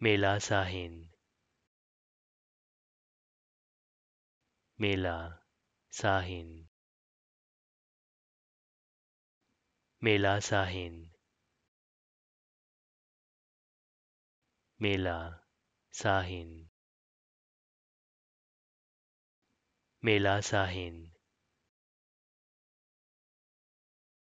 Mela Sahin Mela Sahin Mela Sahin Mela Sahin Mela Sahin